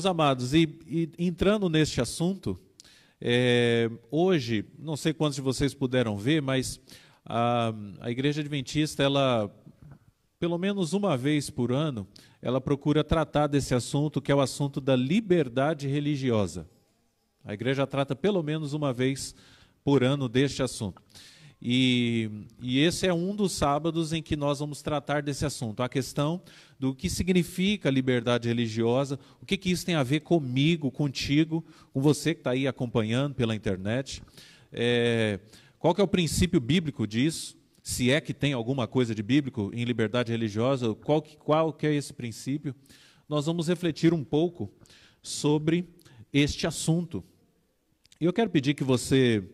meus amados, e, e entrando neste assunto, é, hoje, não sei quantos de vocês puderam ver, mas a, a Igreja Adventista, ela, pelo menos uma vez por ano, ela procura tratar desse assunto, que é o assunto da liberdade religiosa. A igreja trata pelo menos uma vez por ano deste assunto. E, e, esse é um dos sábados em que nós vamos tratar desse assunto, a questão do que significa liberdade religiosa, o que, que isso tem a ver comigo, contigo, com você que está aí acompanhando pela internet. É, qual que é o princípio bíblico disso? Se é que tem alguma coisa de bíblico em liberdade religiosa, qual que, qual que é esse princípio? Nós vamos refletir um pouco sobre este assunto. E Eu quero pedir que você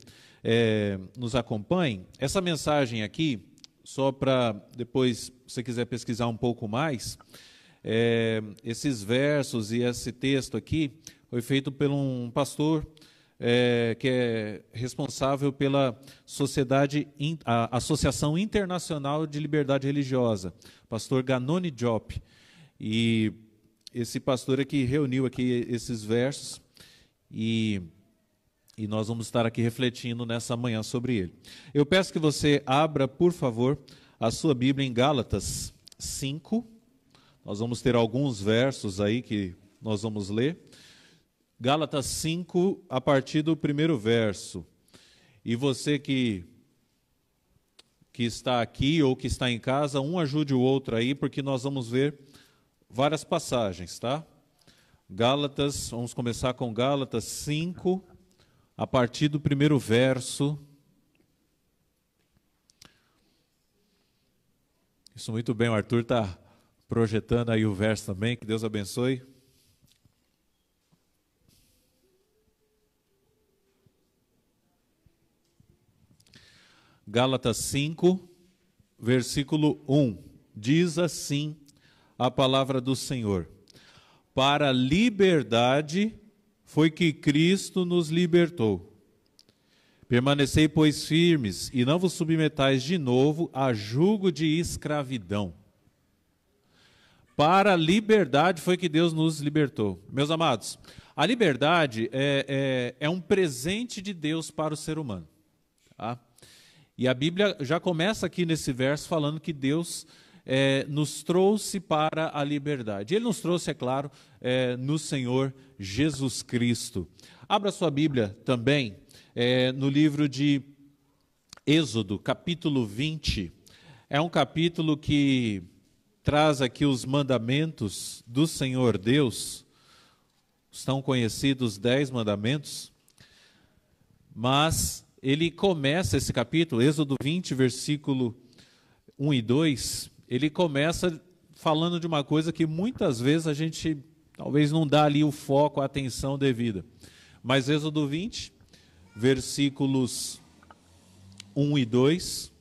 é, nos acompanhem. Essa mensagem aqui, só para depois, se quiser pesquisar um pouco mais, é, esses versos e esse texto aqui foi feito por um pastor é, que é responsável pela Sociedade, a Associação Internacional de Liberdade Religiosa, pastor Ganoni Job. E esse pastor aqui é reuniu aqui esses versos e e nós vamos estar aqui refletindo nessa manhã sobre ele. Eu peço que você abra, por favor, a sua Bíblia em Gálatas 5. Nós vamos ter alguns versos aí que nós vamos ler. Gálatas 5, a partir do primeiro verso. E você que que está aqui ou que está em casa, um ajude o outro aí, porque nós vamos ver várias passagens, tá? Gálatas, vamos começar com Gálatas 5, a partir do primeiro verso. Isso muito bem, o Arthur está projetando aí o verso também, que Deus abençoe. Gálatas 5, versículo 1. Diz assim a palavra do Senhor: Para liberdade foi que Cristo nos libertou. Permanecei, pois, firmes, e não vos submetais de novo a jugo de escravidão. Para a liberdade foi que Deus nos libertou. Meus amados, a liberdade é, é, é um presente de Deus para o ser humano. Tá? E a Bíblia já começa aqui nesse verso falando que Deus é, nos trouxe para a liberdade. Ele nos trouxe, é claro, é, no Senhor Jesus Cristo. Abra sua Bíblia também é, no livro de Êxodo, capítulo 20. É um capítulo que traz aqui os mandamentos do Senhor Deus. Estão conhecidos os dez mandamentos, mas ele começa esse capítulo, Êxodo 20, versículo 1 e 2, ele começa falando de uma coisa que muitas vezes a gente talvez não dá ali o foco, a atenção devida. Mas Êxodo 20, versículos 1 e 2,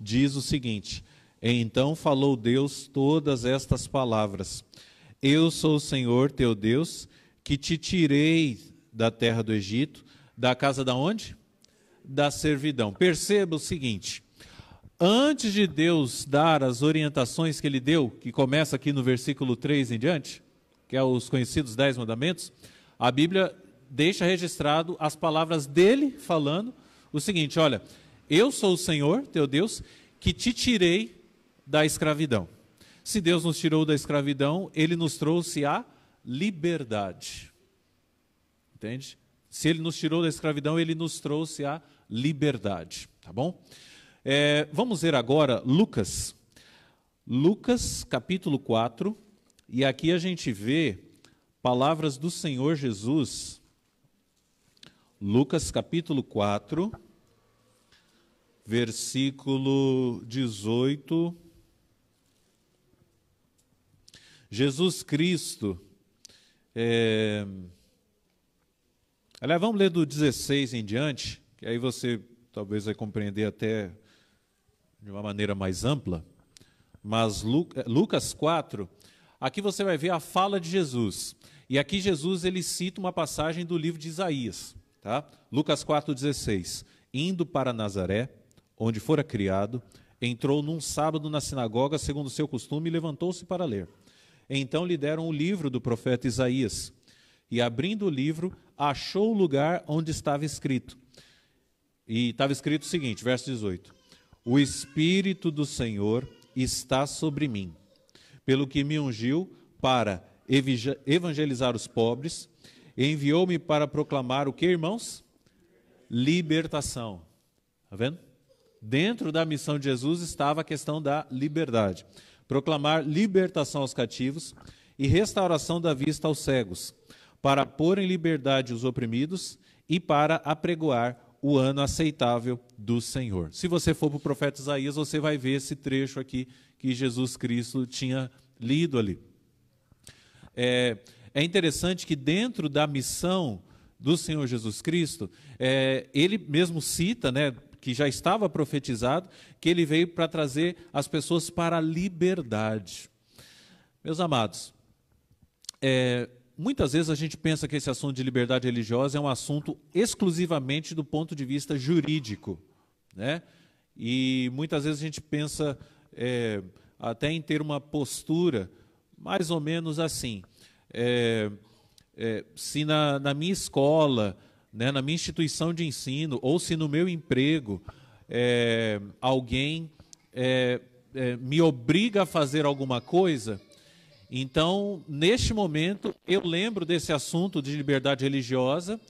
diz o seguinte: Então falou Deus todas estas palavras: Eu sou o Senhor teu Deus, que te tirei da terra do Egito, da casa da onde? Da servidão. Perceba o seguinte: antes de Deus dar as orientações que ele deu, que começa aqui no versículo 3 em diante, que é os conhecidos dez mandamentos, a Bíblia deixa registrado as palavras dele falando o seguinte: olha, eu sou o Senhor, teu Deus, que te tirei da escravidão. Se Deus nos tirou da escravidão, ele nos trouxe a liberdade. Entende? Se ele nos tirou da escravidão, ele nos trouxe a liberdade, tá bom? É, vamos ver agora Lucas. Lucas, capítulo 4. E aqui a gente vê palavras do Senhor Jesus. Lucas, capítulo 4, versículo 18. Jesus Cristo. É... Aliás, vamos ler do 16 em diante, que aí você talvez vai compreender até de uma maneira mais ampla, mas eh, Lucas 4, aqui você vai ver a fala de Jesus. E aqui Jesus ele cita uma passagem do livro de Isaías, tá? Lucas 4:16. Indo para Nazaré, onde fora criado, entrou num sábado na sinagoga, segundo seu costume, e levantou-se para ler. Então lhe deram o livro do profeta Isaías. E abrindo o livro, achou o lugar onde estava escrito. E estava escrito o seguinte, verso 18: o Espírito do Senhor está sobre mim, pelo que me ungiu para evangelizar os pobres, enviou-me para proclamar o que, irmãos? Libertação. Está vendo? Dentro da missão de Jesus estava a questão da liberdade. Proclamar libertação aos cativos e restauração da vista aos cegos, para pôr em liberdade os oprimidos e para apregoar o ano aceitável do Senhor. Se você for para o profeta Isaías, você vai ver esse trecho aqui que Jesus Cristo tinha lido ali. É, é interessante que dentro da missão do Senhor Jesus Cristo, é, ele mesmo cita, né, que já estava profetizado, que ele veio para trazer as pessoas para a liberdade. Meus amados, é, muitas vezes a gente pensa que esse assunto de liberdade religiosa é um assunto exclusivamente do ponto de vista jurídico, né? E muitas vezes a gente pensa é, até em ter uma postura mais ou menos assim. É, é, se na, na, minha escola, né, na minha instituição de ensino, ou se no meu emprego, é, alguém é, é, me obriga a fazer alguma coisa, então, neste momento, eu lembro desse assunto de liberdade religiosa,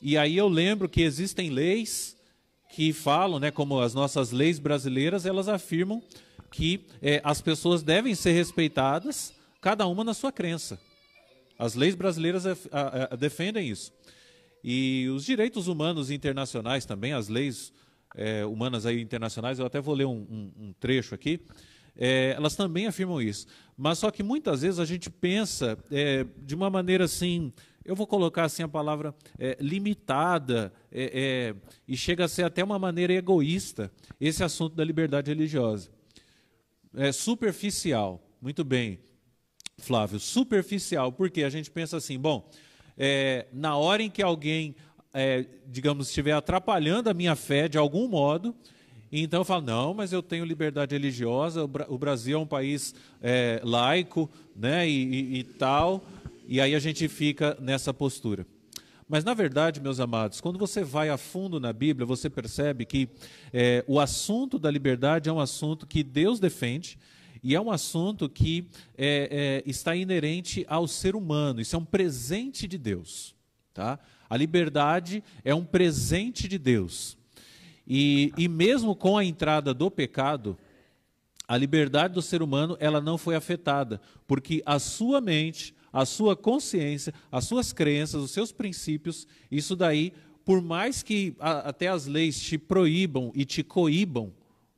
e aí eu lembro que existem leis que falam, né, como as nossas leis brasileiras, elas afirmam que é, as pessoas devem ser respeitadas, cada uma na sua crença. As leis brasileiras defendem isso. E os direitos humanos internacionais também, as leis é, humanas aí internacionais, eu até vou ler um, um, um trecho aqui. É, elas também afirmam isso. Mas só que muitas vezes a gente pensa é, de uma maneira assim, eu vou colocar assim a palavra é, limitada, é, é, e chega a ser até uma maneira egoísta esse assunto da liberdade religiosa. É superficial, muito bem, Flávio, superficial, porque a gente pensa assim, bom, é, na hora em que alguém, digamos, estiver atrapalhando a minha fé de algum modo, então eu falo, não, mas eu tenho liberdade religiosa, o Brasil é um país é, laico, né, e, e, e tal, e aí a gente fica nessa postura. Mas, na verdade, meus amados, quando você vai a fundo na Bíblia, você percebe que é, o assunto da liberdade é um assunto que Deus defende e é um assunto que é, é, está inerente ao ser humano. Isso é um presente de Deus. Tá? A liberdade é um presente de Deus. E, e mesmo com a entrada do pecado, a liberdade do ser humano ela não foi afetada, porque a sua mente, a sua consciência, as suas crenças, os seus princípios, isso daí, por mais que a, até as leis te proíbam e te coíbam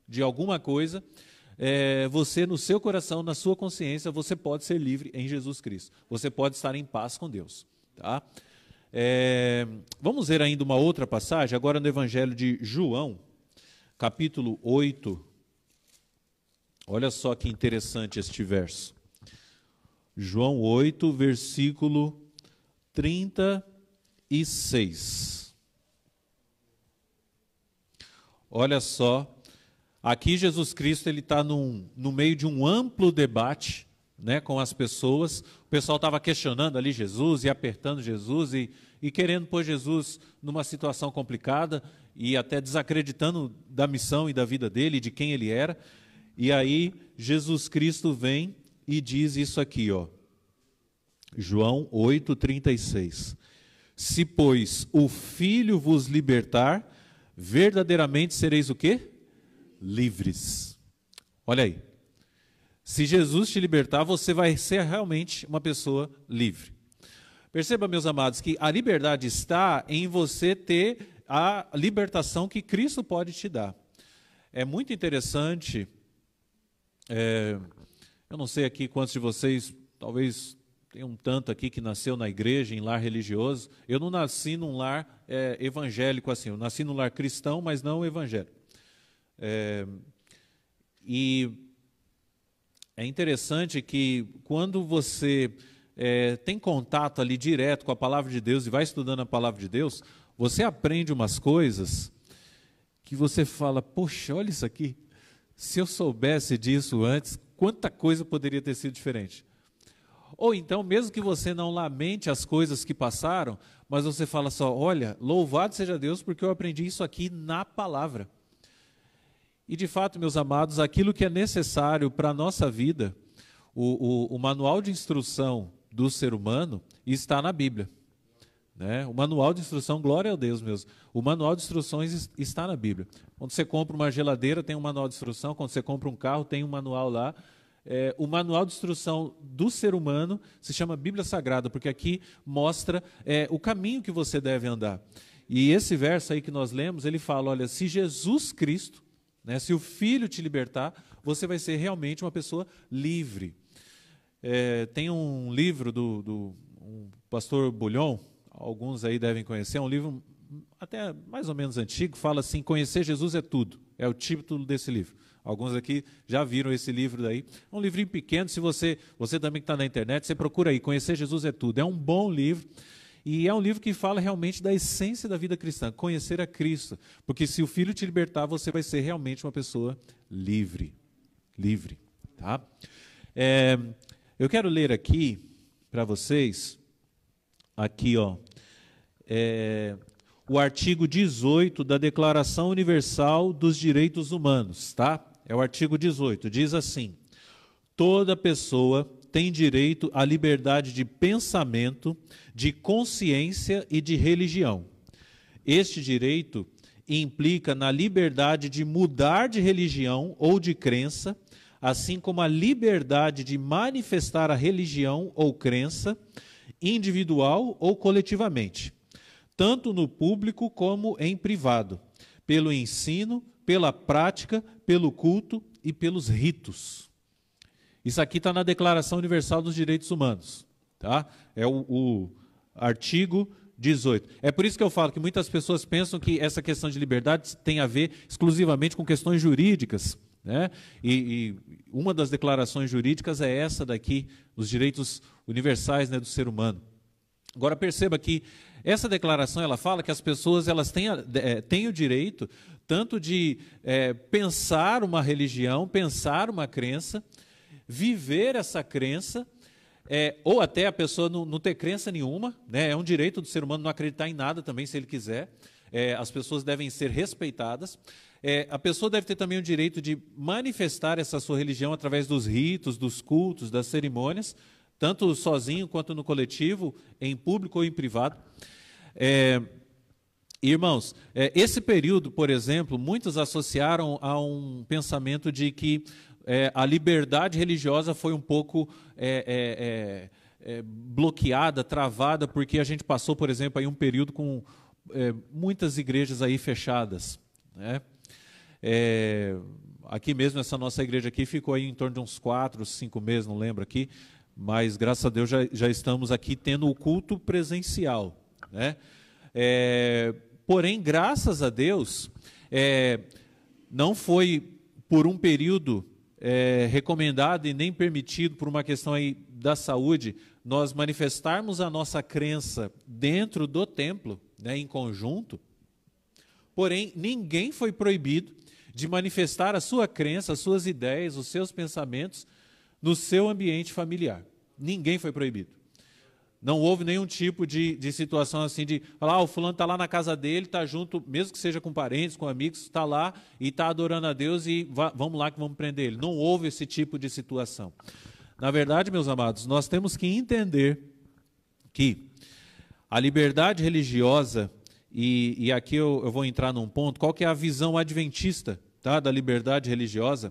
de alguma coisa, é, você no seu coração, na sua consciência, você pode ser livre em Jesus Cristo. Você pode estar em paz com Deus, tá? É, vamos ver ainda uma outra passagem, agora no Evangelho de João, capítulo 8. Olha só que interessante este verso. João 8, versículo 36. Olha só, aqui Jesus Cristo ele está no meio de um amplo debate né, com as pessoas. O pessoal estava questionando ali Jesus e apertando Jesus e, e querendo pôr Jesus numa situação complicada e até desacreditando da missão e da vida dele, de quem ele era. E aí Jesus Cristo vem e diz isso aqui, ó. João 8:36. Se pois o filho vos libertar, verdadeiramente sereis o quê? Livres. Olha aí. Se Jesus te libertar, você vai ser realmente uma pessoa livre. Perceba, meus amados, que a liberdade está em você ter a libertação que Cristo pode te dar. É muito interessante. É, eu não sei aqui quantos de vocês, talvez tem um tanto aqui que nasceu na igreja, em lar religioso. Eu não nasci num lar é, evangélico assim, eu nasci num lar cristão, mas não evangélico. É, e é interessante que quando você é, tem contato ali direto com a palavra de Deus e vai estudando a palavra de Deus, você aprende umas coisas que você fala: Poxa, olha isso aqui. Se eu soubesse disso antes, quanta coisa poderia ter sido diferente. Ou então, mesmo que você não lamente as coisas que passaram, mas você fala só: Olha, louvado seja Deus porque eu aprendi isso aqui na palavra. E de fato, meus amados, aquilo que é necessário para a nossa vida, o, o, o, manual de instrução do ser humano está na Bíblia. Né? O manual de instrução, glória a Deus mesmo. O manual de instruções está na Bíblia. Quando você compra uma geladeira, tem um manual de instrução. Quando você compra um carro, tem um manual lá. É, o manual de instrução do ser humano se chama Bíblia Sagrada, porque aqui mostra é, o caminho que você deve andar. E esse verso aí que nós lemos, ele fala: olha, se Jesus Cristo né? Se o filho te libertar, você vai ser realmente uma pessoa livre. É, tem um livro do, do um pastor Bulhon, alguns aí devem conhecer, é um livro até mais ou menos antigo, fala assim: Conhecer Jesus é tudo. É o título desse livro. Alguns aqui já viram esse livro daí. É um livrinho pequeno, se você, você também que está na internet, você procura aí, Conhecer Jesus é Tudo. É um bom livro. E é um livro que fala realmente da essência da vida cristã, conhecer a Cristo. Porque se o Filho te libertar, você vai ser realmente uma pessoa livre. Livre. Tá? É, eu quero ler aqui para vocês, aqui, ó, é, o artigo 18 da Declaração Universal dos Direitos Humanos, tá? É o artigo 18, diz assim: toda pessoa tem direito à liberdade de pensamento, de consciência e de religião. Este direito implica na liberdade de mudar de religião ou de crença, assim como a liberdade de manifestar a religião ou crença, individual ou coletivamente, tanto no público como em privado, pelo ensino, pela prática, pelo culto e pelos ritos. Isso aqui está na Declaração Universal dos Direitos Humanos. Tá? É o, o artigo 18. É por isso que eu falo que muitas pessoas pensam que essa questão de liberdade tem a ver exclusivamente com questões jurídicas. Né? E, e, uma das declarações jurídicas é essa daqui, os direitos universais né, do ser humano. Agora perceba que essa declaração ela fala que as pessoas elas têm, é, têm o direito tanto de é, pensar uma religião, pensar uma crença, viver essa crença, é, ou até a pessoa não, não, ter crença nenhuma, né? é um direito do ser humano não acreditar em nada também, se ele quiser. É, as pessoas devem ser respeitadas. É, a pessoa deve ter também o direito de manifestar essa sua religião através dos ritos, dos cultos, das cerimônias, tanto sozinho quanto no coletivo, em público ou em privado. É, irmãos, é, esse período, por exemplo, muitos associaram a um pensamento de que é, a liberdade religiosa foi um pouco é é, é, é, bloqueada, travada, porque a gente passou, por exemplo, aí um período com é, muitas igrejas aí fechadas. Né? aqui mesmo, essa nossa igreja aqui ficou aí em torno de uns quatro, cinco meses, não lembro aqui, mas graças a Deus já, já estamos aqui tendo o culto presencial. Né? porém, graças a Deus, não foi por um período é, recomendado e nem permitido, por uma questão aí da saúde, nós manifestarmos a nossa crença dentro do templo, né, em conjunto. Porém, ninguém foi proibido de manifestar a sua crença, as suas ideias, os seus pensamentos no seu ambiente familiar. Ninguém foi proibido. Não houve nenhum tipo de, de situação assim de falar, ah, o fulano está lá na casa dele, está junto, mesmo que seja com parentes, com amigos, está lá e está adorando a Deus e vamos lá que vamos prender ele. Não houve esse tipo de situação. Na verdade, meus amados, nós temos que entender que a liberdade religiosa, e, e aqui eu, eu, vou entrar num ponto, qual que é a visão adventista tá, da liberdade religiosa?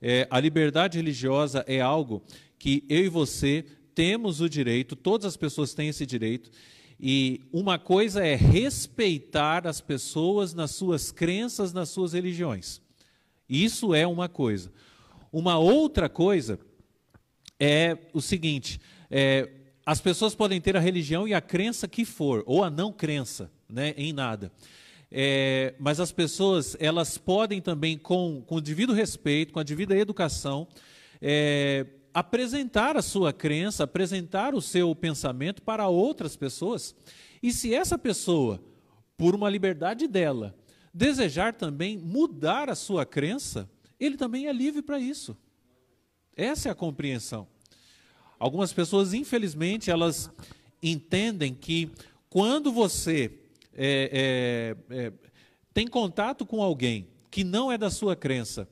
É, a liberdade religiosa é algo que eu e você temos o direito, todas as pessoas têm esse direito, e uma coisa é respeitar as pessoas nas suas crenças, nas suas religiões. Isso é uma coisa. Uma outra coisa é o seguinte: é, as pessoas podem ter a religião e a crença que for, ou a não crença né, em nada. É, mas as pessoas elas podem também, com, com o devido respeito, com a devida educação, é, apresentar a sua crença, apresentar o seu pensamento para outras pessoas. E se essa pessoa, por uma liberdade dela, desejar também mudar a sua crença, ele também é livre para isso. Essa é a compreensão. Algumas pessoas, infelizmente, elas entendem que quando você é, é, é, tem contato com alguém que não é da sua crença,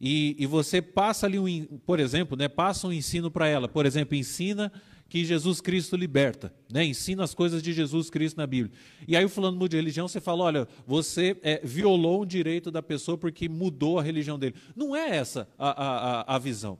e, e você passa ali, um, por exemplo, né, passa um ensino para ela. Por exemplo, ensina que Jesus Cristo liberta, né? ensina as coisas de Jesus Cristo na Bíblia. E aí o fulano muda de religião, você fala, olha, você é, violou um direito da pessoa porque mudou a religião dele. Não é essa a, a, a visão.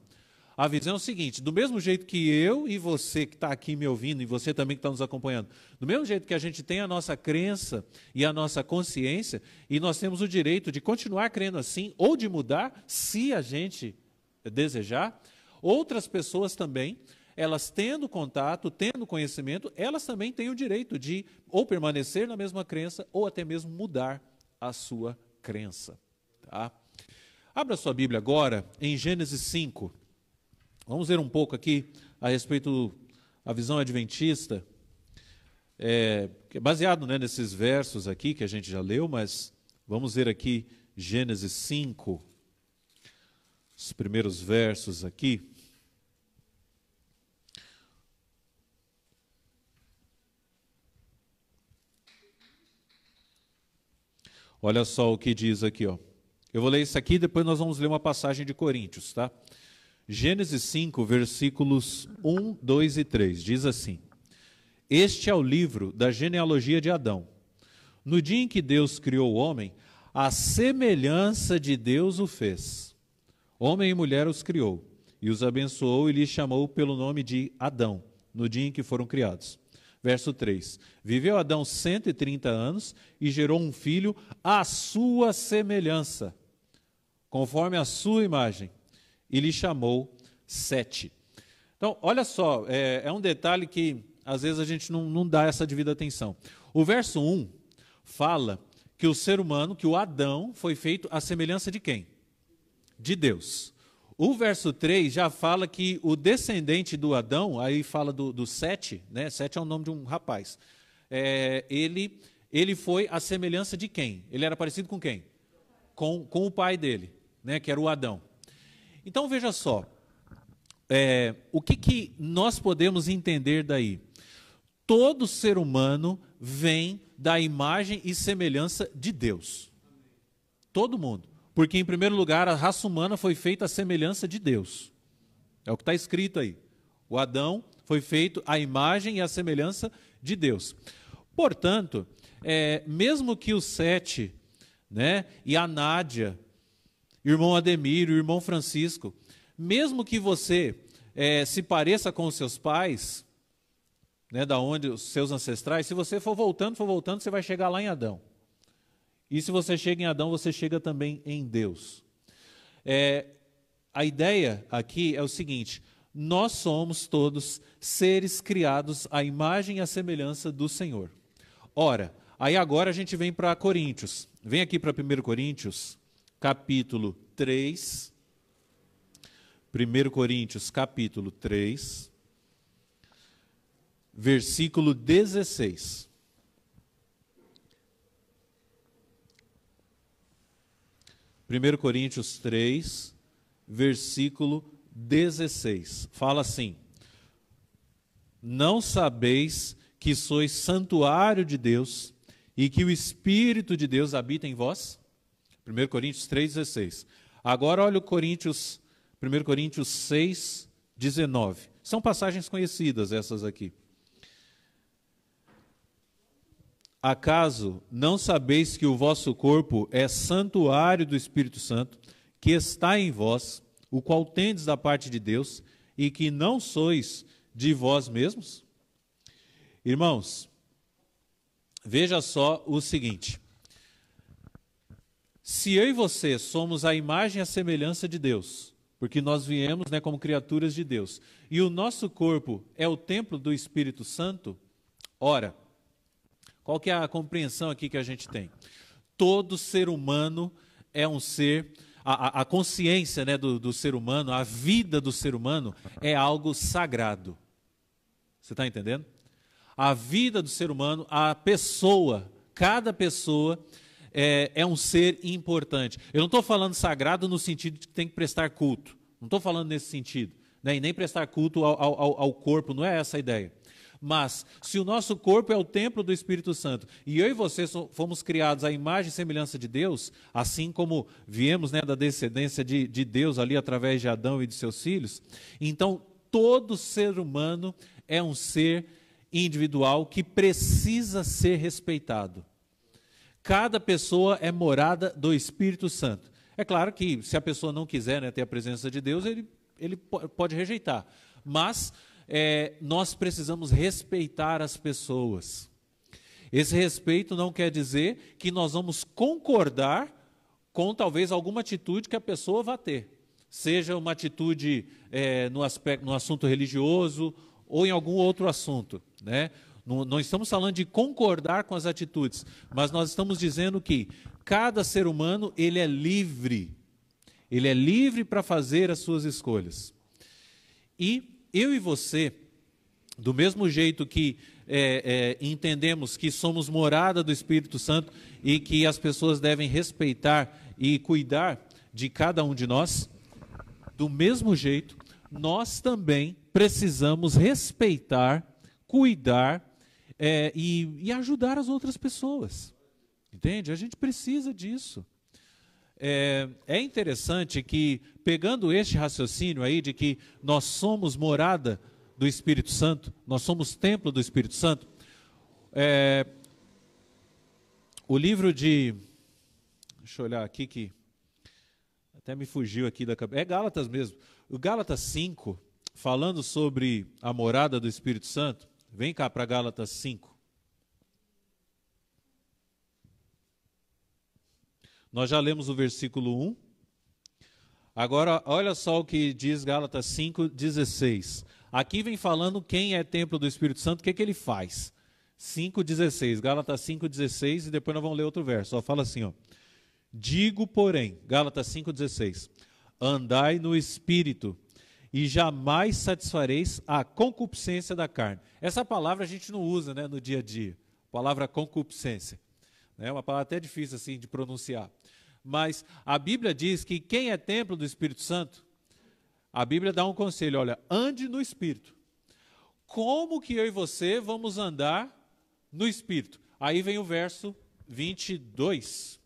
A visão é o seguinte: do mesmo jeito que eu e você que está aqui me ouvindo, e você também que está nos acompanhando, do mesmo jeito que a gente tem a nossa crença e a nossa consciência, e nós temos o direito de continuar crendo assim, ou de mudar, se a gente desejar, outras pessoas também elas tendo contato, tendo conhecimento, elas também têm o direito de ou permanecer na mesma crença ou até mesmo mudar a sua crença. Tá? Abra sua Bíblia agora em Gênesis 5. Vamos ver um pouco aqui a respeito da visão adventista, é, é, baseado né, nesses versos aqui que a gente já leu, mas vamos ver aqui Gênesis 5, os primeiros versos aqui. Olha só o que diz aqui, ó. Eu vou ler isso aqui, depois nós vamos ler uma passagem de Coríntios, tá? Gênesis 5, versículos 1, 2 e 3 diz assim: Este é o livro da genealogia de Adão. No dia em que Deus criou o homem, a semelhança de Deus o fez. Homem e mulher os criou, e os abençoou e lhes chamou pelo nome de Adão, no dia em que foram criados. Verso 3: Viveu Adão 130 anos e gerou um filho à sua semelhança, conforme a sua imagem e lhe chamou Sete. Então, olha só, é, é um detalhe que às vezes a gente não, não dá essa devida atenção. O verso 1 fala que o ser humano, que o Adão, foi feito à semelhança de quem? De Deus. O verso 3 já fala que o descendente do Adão, aí fala do, do Sete, né? Sete é o nome de um rapaz. É, ele, ele foi à semelhança de quem? Ele era parecido com quem? Com, com o pai dele, né? que era o Adão. Então veja só, é, o que, que nós podemos entender daí? Todo ser humano vem da imagem e semelhança de Deus. Todo mundo. Porque, em primeiro lugar, a raça humana foi feita à semelhança de Deus. É o que está escrito aí. O Adão foi feito à imagem e à semelhança de Deus. Portanto, é, mesmo que o Sete né, e a Nádia irmão Ademir, irmão Francisco, mesmo que você é, se pareça com os seus pais, né, da onde os seus ancestrais, se você for voltando, for voltando, você vai chegar lá em Adão. E se você chega em Adão, você chega também em Deus. É, a ideia aqui é o seguinte: nós somos todos seres criados à imagem e à semelhança do Senhor. Ora, aí agora a gente vem para Coríntios. Vem aqui para 1 Coríntios, capítulo 3. 1 Coríntios, capítulo 3, versículo 16. Primeiro Coríntios 3, versículo 16. Fala assim: Não sabeis que sois santuário de Deus e que o espírito de Deus habita em vós? 1 Coríntios 3,16. Agora olha o Coríntios, 1 Coríntios 6, 19. São passagens conhecidas essas aqui. Acaso não sabeis que o vosso corpo é santuário do Espírito Santo, que está em vós, o qual tendes da parte de Deus, e que não sois de vós mesmos? Irmãos, veja só o seguinte se eu e você somos a imagem e a semelhança de Deus, porque nós viemos né, como criaturas de Deus, e o nosso corpo é o templo do Espírito Santo, ora, qual que é a compreensão aqui que a gente tem? Todo ser humano é um ser, a, a consciência né, do, do ser humano, a vida do ser humano é algo sagrado. Você está entendendo? A vida do ser humano, a pessoa, cada pessoa é, é um ser importante. Eu não estou falando sagrado no sentido de que tem que prestar culto. Não estou falando nesse sentido. Né? E nem prestar culto ao, ao, ao corpo, não é essa a ideia. Mas, se o nosso corpo é o templo do Espírito Santo e eu e você fomos criados à imagem e semelhança de Deus, assim como viemos né, da descendência de, de Deus ali através de Adão e de seus filhos, então todo ser humano é um ser individual que precisa ser respeitado cada pessoa é morada do Espírito Santo. É claro que se a pessoa não quiser né, ter a presença de Deus, ele, ele pode rejeitar. Mas é, nós precisamos respeitar as pessoas. Esse respeito não quer dizer que nós vamos concordar com talvez alguma atitude que a pessoa vá ter, seja uma atitude é, no, aspecto, no assunto religioso ou em algum outro assunto. Né? Não, não estamos falando de concordar com as atitudes, mas nós estamos dizendo que cada ser humano ele é livre. Ele é livre para fazer as suas escolhas. E eu e você, do mesmo jeito que é, é, entendemos que somos morada do Espírito Santo e que as pessoas devem respeitar e cuidar de cada um de nós, do mesmo jeito, nós também precisamos respeitar, cuidar é, e, e, ajudar as outras pessoas. Entende? A gente precisa disso. É, é interessante que, pegando este raciocínio aí de que nós somos morada do Espírito Santo, nós somos templo do Espírito Santo, é, o livro de. Deixa eu olhar aqui que. Até me fugiu aqui da cabeça. É Gálatas mesmo. O Gálatas 5, falando sobre a morada do Espírito Santo, Vem cá para Gálatas 5. Nós já lemos o versículo 1. Agora, olha só o que diz Gálatas 5, 16. Aqui vem falando quem é templo do Espírito Santo, o que, é que ele faz. 5, 16. Gálatas 5, 16. e depois nós vamos ler outro verso. Só fala assim, ó. Digo, porém, Gálatas 5, 16. andai no Espírito, e jamais satisfareis a concupiscência da carne. Essa palavra a gente não usa né, no dia a dia, a palavra concupiscência. Né, é né, uma palavra até difícil assim de pronunciar. Mas a Bíblia diz que quem é templo do Espírito Santo, a Bíblia dá um conselho: olha, ande no Espírito. Como que eu e você vamos andar no Espírito? Aí vem o verso 22.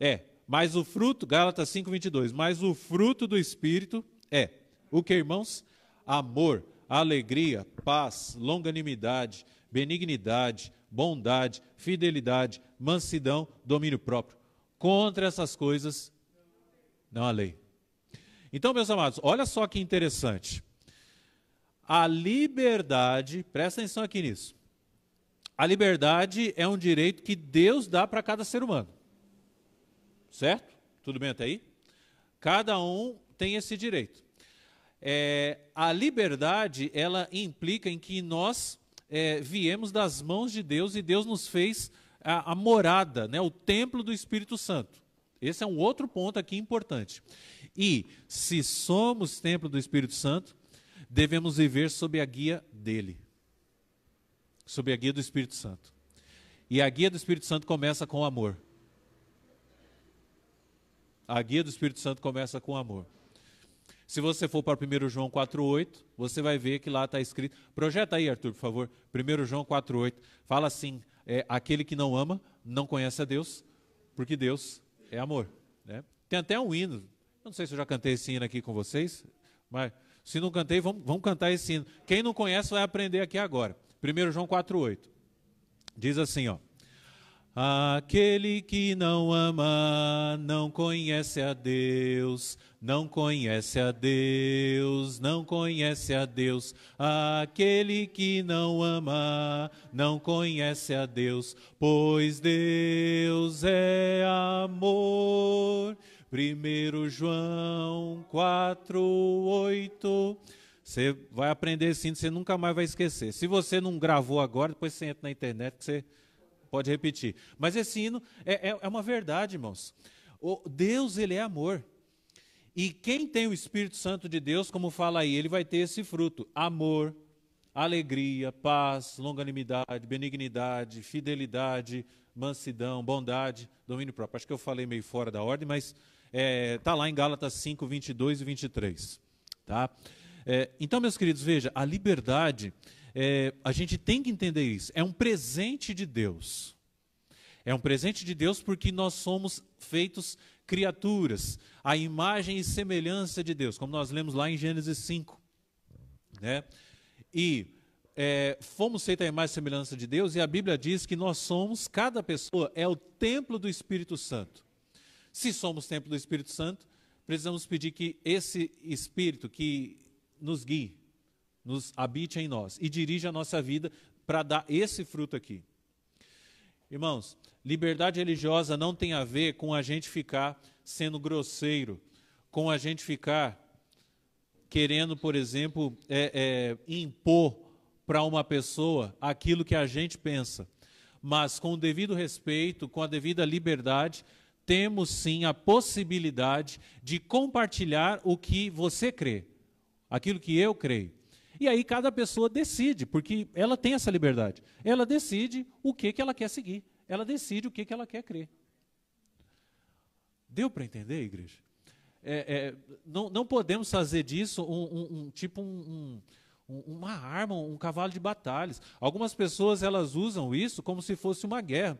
É, mas o fruto, Gálatas 5:22, mas o fruto do espírito é o que irmãos? Amor, alegria, paz, longanimidade, benignidade, bondade, fidelidade, mansidão, domínio próprio. Contra essas coisas não há lei. Então, meus amados, olha só que interessante. A liberdade, presta atenção aqui nisso. A liberdade é um direito que Deus dá para cada ser humano. Certo? Tudo bem até aí? Cada um tem esse direito. É, a liberdade, ela implica em que nós é, viemos das mãos de Deus e Deus nos fez a, a morada, né, o templo do Espírito Santo. Esse é um outro ponto aqui importante. E se somos templo do Espírito Santo, devemos viver sob a guia dele, sob a guia do Espírito Santo. E a guia do Espírito Santo começa com o amor. A guia do Espírito Santo começa com amor. Se você for para 1 João 4,8, você vai ver que lá está escrito. Projeta aí, Arthur, por favor. 1 João 4,8. Fala assim: é, aquele que não ama não conhece a Deus, porque Deus é amor. Né? Tem até um hino. Eu não sei se eu já cantei esse hino aqui com vocês, mas se não cantei, vamos, vamos cantar esse hino. Quem não conhece vai aprender aqui agora. 1 João 4,8. Diz assim: ó, Aquele que não ama não conhece a Deus, não conhece a Deus, não conhece a Deus. Aquele que não ama não conhece a Deus, pois Deus é amor. 1 João 4, 8. Você vai aprender assim, você nunca mais vai esquecer. Se você não gravou agora, depois você entra na internet que você Pode repetir. Mas esse hino é, é, é uma verdade, irmãos. O Deus, ele é amor. E quem tem o Espírito Santo de Deus, como fala aí, ele vai ter esse fruto: amor, alegria, paz, longanimidade, benignidade, fidelidade, mansidão, bondade, domínio próprio. Acho que eu falei meio fora da ordem, mas está é, tá lá em Gálatas 5, 22 e 23. Tá? É, então, meus queridos, veja, a liberdade é, a gente tem que entender isso. É um presente de Deus. É um presente de Deus porque nós somos feitos criaturas, a imagem e semelhança de Deus, como nós lemos lá em Gênesis 5. Né? E é, fomos feitos a imagem e semelhança de Deus, e a Bíblia diz que nós somos, cada pessoa é o templo do Espírito Santo. Se somos templo do Espírito Santo, precisamos pedir que esse Espírito que nos guie, nos habite em nós e dirija a nossa vida para dar esse fruto aqui. Irmãos, liberdade religiosa não tem a ver com a gente ficar sendo grosseiro, com a gente ficar querendo, por exemplo, é, é, impor para uma pessoa aquilo que a gente pensa. Mas com o devido respeito, com a devida liberdade, temos sim a possibilidade de compartilhar o que você crê, aquilo que eu creio. E aí cada pessoa decide, porque ela tem essa liberdade. Ela decide o que, que ela quer seguir. Ela decide o que, que ela quer crer. Deu para entender, igreja? É, é, não, não, podemos fazer disso um, um, um tipo um, uma arma, um cavalo de batalhas. Algumas pessoas elas usam isso como se fosse uma guerra.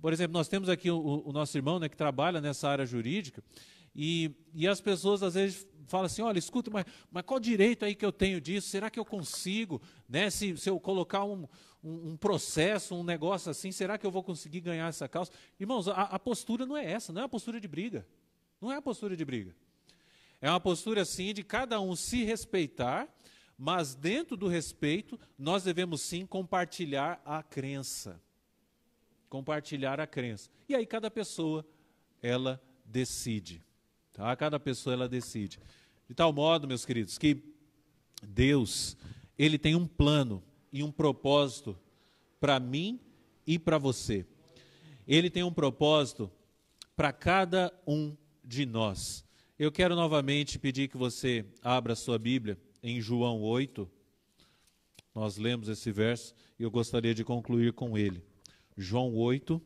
Por exemplo, nós temos aqui o, o nosso irmão né, que trabalha nessa área jurídica e, e as pessoas às vezes falam assim, olha, escuta, mas, mas qual direito aí que eu tenho disso? Será que eu consigo? Né? Se, se eu colocar um, um, um processo, um negócio assim, será que eu vou conseguir ganhar essa causa? Irmãos, a, a postura não é essa, não é a postura de briga. Não é a postura de briga. É uma postura, sim, de cada um se respeitar, mas dentro do respeito, nós devemos sim compartilhar a crença. Compartilhar a crença. E aí cada pessoa, ela decide. Tá? Cada pessoa ela decide. De tal modo, meus queridos, que Deus, ele tem um plano e um propósito para mim e para você. Ele tem um propósito para cada um de nós. Eu quero novamente pedir que você abra sua Bíblia em João 8. Nós lemos esse verso e eu gostaria de concluir com ele. João 8.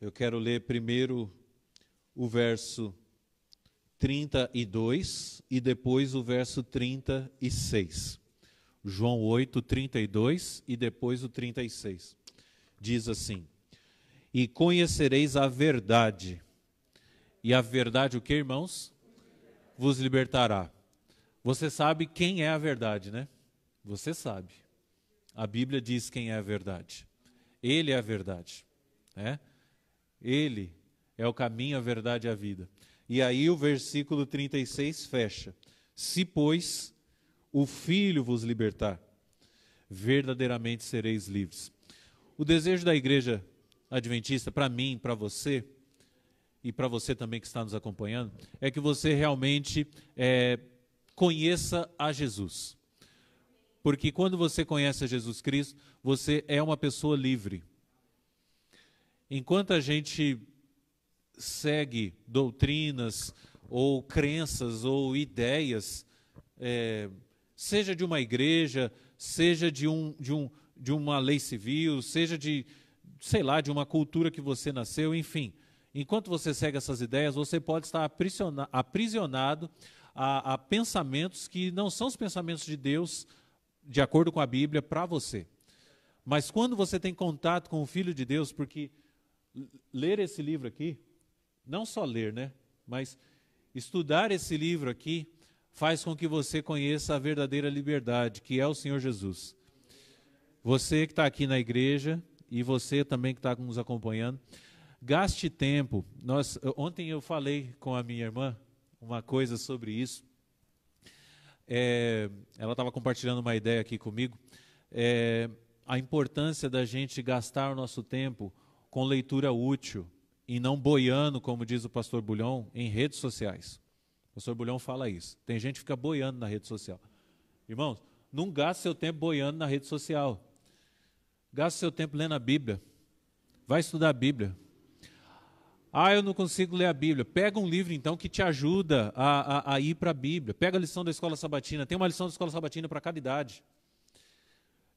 Eu quero ler primeiro o verso 32 e depois o verso 36. João 8, 32 e depois o 36. Diz assim: E conhecereis a verdade, e a verdade, o que, irmãos? Vos libertará. Você sabe quem é a verdade, né? Você sabe. A Bíblia diz quem é a verdade. Ele é a verdade. Né? Ele é o caminho, a verdade e a vida. E aí o versículo 36 fecha: Se, pois, o Filho vos libertar, verdadeiramente sereis livres. O desejo da igreja adventista, para mim, para você, e para você também que está nos acompanhando, é que você realmente é, conheça a Jesus. Porque quando você conhece a Jesus Cristo, você é uma pessoa livre. Enquanto a gente segue doutrinas ou crenças ou ideias, é, seja de uma igreja, seja de, um, de, um, de uma lei civil, seja de, sei lá, de uma cultura que você nasceu, enfim. Enquanto você segue essas ideias, você pode estar aprisionado a, a pensamentos que não são os pensamentos de Deus, de acordo com a Bíblia, para você. Mas quando você tem contato com o Filho de Deus, porque ler esse livro aqui não só ler, né? Mas estudar esse livro aqui faz com que você conheça a verdadeira liberdade, que é o Senhor Jesus. Você que está aqui na igreja e você também que está nos acompanhando, gaste tempo. Nós, eh, ontem eu falei com a minha irmã uma coisa sobre isso. É, ela estava compartilhando uma ideia aqui comigo. É, a importância da gente gastar o nosso tempo com leitura útil e não boiando, como diz o pastor Bulhão, em redes sociais. O pastor Bulhão fala isso. Tem gente que fica boiando na rede social. Irmãos, não gaste seu tempo boiando na rede social. Gaste seu tempo lendo a Bíblia. Vai estudar a Bíblia. Ah, eu não consigo ler a Bíblia. Pega um livro, então, que te ajuda a, a, a ir para a Bíblia. Pega a lição da escola sabatina. Tem uma lição da escola sabatina para cada idade.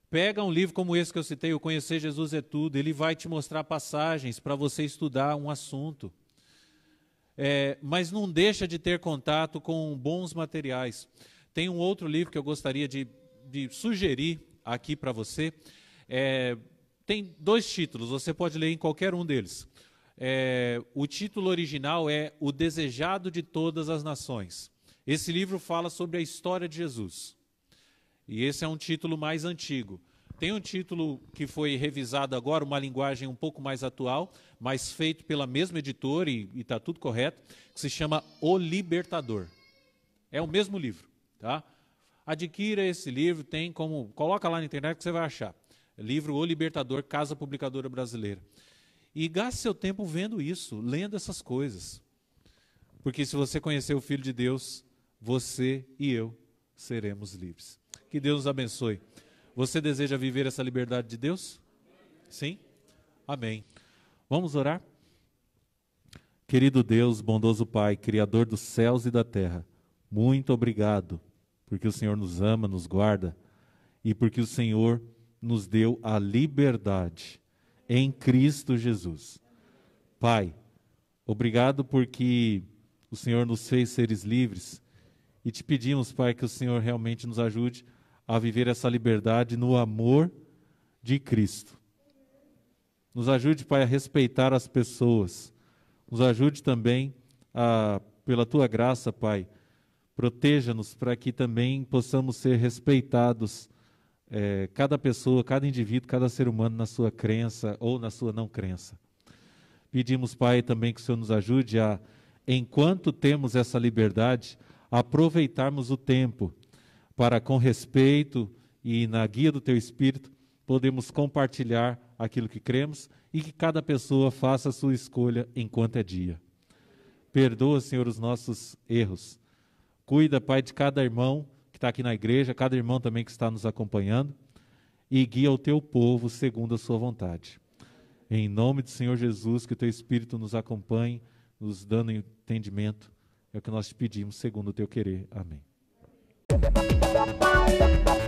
Pega um livro como esse que eu citei, O Conhecer Jesus é Tudo, ele vai te mostrar passagens para você estudar um assunto. É, mas não deixa de ter contato com bons materiais. Tem um outro livro que eu gostaria de, de sugerir aqui para você. É, tem dois títulos, você pode ler em qualquer um deles. É, o título original é O Desejado de Todas as Nações. Esse livro fala sobre a história de Jesus. E esse é um título mais antigo. Tem um título que foi revisado agora, uma linguagem um pouco mais atual, mas feito pela mesma editora, e está tudo correto, que se chama O Libertador. É o mesmo livro. Tá? Adquira esse livro, tem como. Coloca lá na internet que você vai achar. Livro O Libertador, Casa Publicadora Brasileira. E gaste seu tempo vendo isso, lendo essas coisas. Porque se você conhecer o Filho de Deus, você e eu seremos livres. Que Deus nos abençoe. Você deseja viver essa liberdade de Deus? Sim? Amém. Vamos orar? Querido Deus, bondoso Pai, Criador dos céus e da terra, muito obrigado, porque o Senhor nos ama, nos guarda e porque o Senhor nos deu a liberdade em Cristo Jesus. Pai, obrigado porque o Senhor nos fez seres livres e te pedimos, Pai, que o Senhor realmente nos ajude a a viver essa liberdade no amor de Cristo. Nos ajude, Pai, a respeitar as pessoas. Nos ajude também a, pela tua graça, Pai, proteja-nos para que também possamos ser respeitados, é, cada pessoa, cada indivíduo, cada ser humano na sua crença ou na sua não crença. Pedimos, Pai, também que o Senhor nos ajude a, enquanto temos essa liberdade, aproveitarmos o tempo para com respeito e na guia do teu espírito podemos compartilhar aquilo que cremos e que cada pessoa faça a sua escolha enquanto é dia. Perdoa, Senhor, os nossos erros. Cuida, Pai, de cada irmão que está aqui na igreja, cada irmão também que está nos acompanhando, e guia o teu povo segundo a sua vontade. Em nome do Senhor Jesus, que o teu Espírito nos acompanhe, nos dando entendimento. É o que nós te pedimos, segundo o teu querer. Amém. Bye.